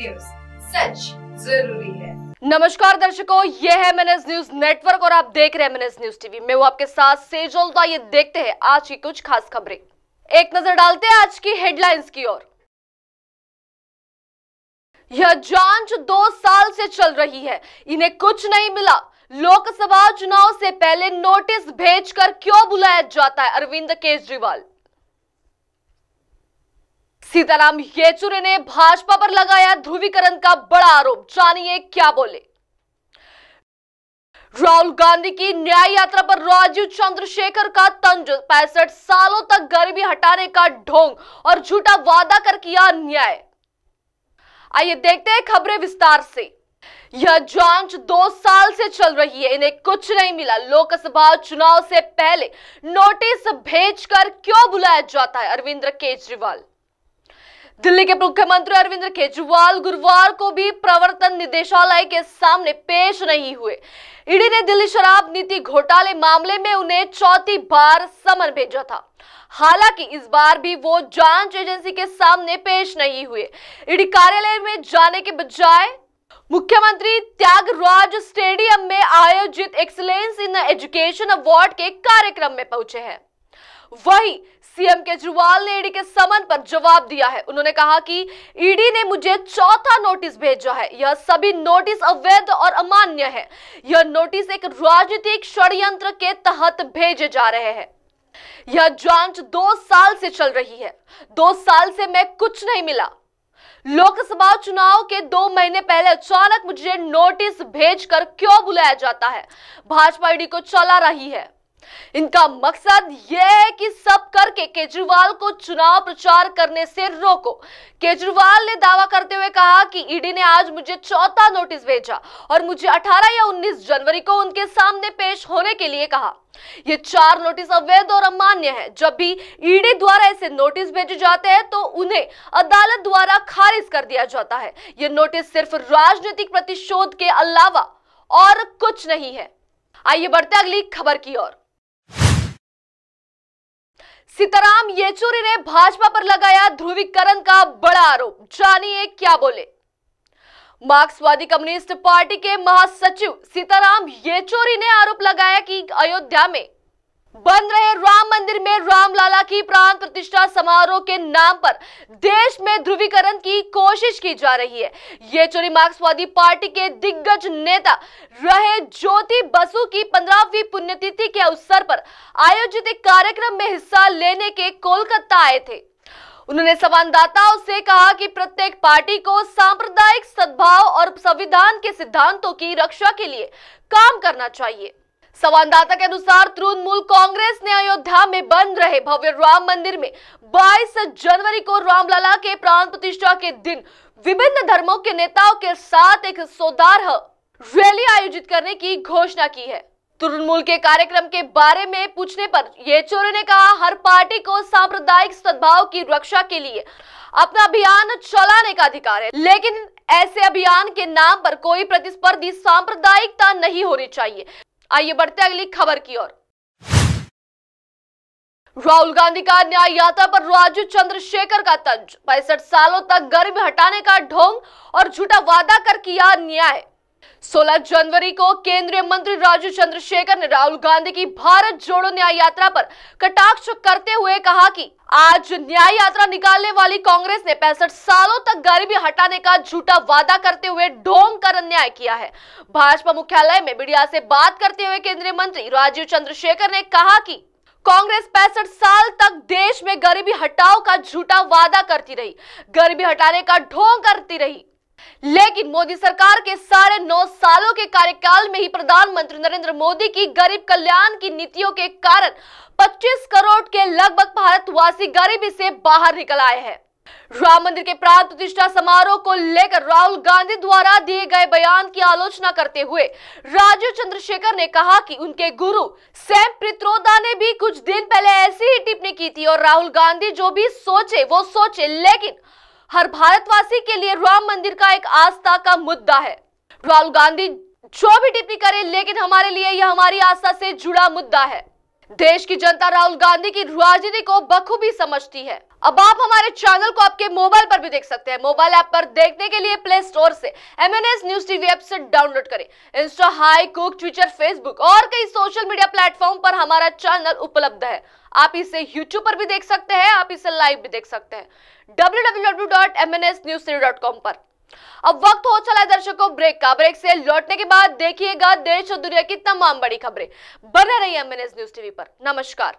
news सच जरूरी है नमस्कार दर्शकों यह है मेनेस न्यूज नेटवर्क और आप देख रहे हैं मेनेस न्यूज टीवी मैं हूं आपके साथ सेजोल तो आइए देखते हैं आज की कुछ खास खबरें एक नजर डालते हैं आज की हेडलाइंस की ओर यह जांच दो साल से चल रही है इन्हें कुछ नहीं मिला लोकसभा चुनाव से पहले नोटिस भेजकर क्यों बुलाया जाता है अरविंद केजरीवाल सीताराम येचुरी ने भाजपा पर लगाया ध्रुवीकरण का बड़ा आरोप जानिए क्या बोले राहुल गांधी की न्याय यात्रा पर राजीव चंद्रशेखर का तंज पैंसठ सालों तक गरीबी हटाने का ढोंग और झूठा वादा कर किया न्याय आइए देखते हैं खबरें विस्तार से यह जांच दो साल से चल रही है इन्हें कुछ नहीं मिला लोकसभा चुनाव से पहले नोटिस भेजकर क्यों बुलाया जाता है अरविंद केजरीवाल दिल्ली के मुख्यमंत्री अरविंद केजरीवाल गुरुवार को भी प्रवर्तन निदेशालय के सामने पेश नहीं हुए ईडी ने दिल्ली शराब नीति घोटाले मामले में उन्हें चौथी बार समन भेजा था हालांकि इस बार भी वो जांच एजेंसी के सामने पेश नहीं हुए ईडी कार्यालय में जाने के बजाय मुख्यमंत्री त्यागराज स्टेडियम में आयोजित एक्सलेंस इन एजुकेशन अवार्ड के कार्यक्रम में पहुंचे हैं वही सीएम केजरीवाल ने ईडी के समन पर जवाब दिया है उन्होंने कहा कि ईडी ने मुझे चौथा नोटिस भेजा है यह सभी नोटिस अवैध और अमान्य है यह नोटिस एक राजनीतिक षड्यंत्र के तहत भेजे जा रहे हैं यह जांच दो साल से चल रही है दो साल से मैं कुछ नहीं मिला लोकसभा चुनाव के दो महीने पहले अचानक मुझे नोटिस भेजकर क्यों बुलाया जाता है भाजपा ईडी को चला रही है इनका मकसद यह है कि सब करके केजरीवाल को चुनाव प्रचार करने से रोको केजरीवाल ने दावा करते हुए कहा कि ईडी ने आज मुझे चौथा नोटिस भेजा और मुझे 18 या 19 जनवरी को उनके सामने पेश होने के लिए कहा ये चार नोटिस अवैध और अमान्य है जब भी ईडी द्वारा ऐसे नोटिस भेजे जाते हैं तो उन्हें अदालत द्वारा खारिज कर दिया जाता है ये नोटिस सिर्फ राजनीतिक प्रतिशोध के अलावा और कुछ नहीं है आइए बढ़ते अगली खबर की ओर सीताराम येचुरी ने भाजपा पर लगाया ध्रुवीकरण का बड़ा आरोप जानिए क्या बोले मार्क्सवादी कम्युनिस्ट पार्टी के महासचिव सीताराम येचुरी ने आरोप लगाया कि अयोध्या में बन रहे राम मंदिर में रामलाला की प्राण प्रतिष्ठा समारोह के नाम पर देश में ध्रुवीकरण की कोशिश की जा रही है ये चोरी मार्क्सवादी पार्टी के दिग्गज नेता रहे ज्योति बसु की पंद्रहवीं पुण्यतिथि के अवसर पर आयोजित एक कार्यक्रम में हिस्सा लेने के कोलकाता आए थे उन्होंने संवाददाताओं से कहा कि प्रत्येक पार्टी को सांप्रदायिक सद्भाव और संविधान के सिद्धांतों की रक्षा के लिए काम करना चाहिए संवाददाता के अनुसार तृणमूल कांग्रेस ने अयोध्या में बन रहे भव्य राम मंदिर में 22 जनवरी को रामलला के प्राण प्रतिष्ठा के दिन विभिन्न धर्मों के नेताओं के साथ एक सौदार रैली आयोजित करने की घोषणा की है तृणमूल के कार्यक्रम के बारे में पूछने पर येचुरी ने कहा हर पार्टी को सांप्रदायिक सद्भाव की रक्षा के लिए अपना अभियान चलाने का अधिकार है लेकिन ऐसे अभियान के नाम पर कोई प्रतिस्पर्धी सांप्रदायिकता नहीं होनी चाहिए आइए बढ़ते अगली खबर की ओर राहुल गांधी का न्याय यात्रा पर राजू चंद्रशेखर का तंज पैंसठ सालों तक गरीब हटाने का ढोंग और झूठा वादा कर किया न्याय सोलह जनवरी को केंद्रीय मंत्री राजू चंद्रशेखर ने राहुल गांधी की भारत जोड़ो न्याय यात्रा पर कटाक्ष करते हुए कहा कि आज न्याय यात्रा निकालने वाली कांग्रेस ने पैंसठ सालों तक गरीबी हटाने का झूठा वादा करते हुए ढोंग कर अन्याय किया है भाजपा मुख्यालय में मीडिया से बात करते हुए केंद्रीय मंत्री राजीव चंद्रशेखर ने कहा कि कांग्रेस पैंसठ साल तक देश में गरीबी हटाओ का झूठा वादा करती रही गरीबी हटाने का ढोंग करती रही लेकिन मोदी सरकार के साढ़े नौ सालों के कार्यकाल में ही प्रधानमंत्री नरेंद्र मोदी की गरीब कल्याण की नीतियों के कारण 25 करोड़ के लगभग भारतवासी गरीबी से बाहर निकल आए हैं राम मंदिर के प्राण प्रतिष्ठा समारोह को लेकर राहुल गांधी द्वारा दिए गए बयान की आलोचना करते हुए राजीव चंद्रशेखर ने कहा कि उनके गुरु सैम पित्रोदा ने भी कुछ दिन पहले ऐसी ही टिप्पणी की थी और राहुल गांधी जो भी सोचे वो सोचे लेकिन हर भारतवासी के लिए राम मंदिर का एक आस्था का मुद्दा है राहुल गांधी जो भी टिप्पणी करे लेकिन हमारे लिए यह हमारी आस्था से जुड़ा मुद्दा है देश की जनता राहुल गांधी की राजनीति को बखूबी समझती है अब आप हमारे चैनल को आपके मोबाइल पर भी देख सकते हैं मोबाइल ऐप पर देखने के लिए प्ले स्टोर से M N S news TV app से डाउनलोड करें इंस्टा हाई कुक ट्विटर फेसबुक और कई सोशल मीडिया प्लेटफॉर्म पर हमारा चैनल उपलब्ध है आप इसे यूट्यूब पर भी देख सकते हैं आप इसे लाइव भी देख सकते हैं www.mnsnewsradio.com पर अब वक्त हो चला है दर्शकों ब्रेक का ब्रेक से लौटने के बाद देखिएगा देश और दुनिया की तमाम बड़ी खबरें बने रही एमएनएस न्यूज टीवी पर नमस्कार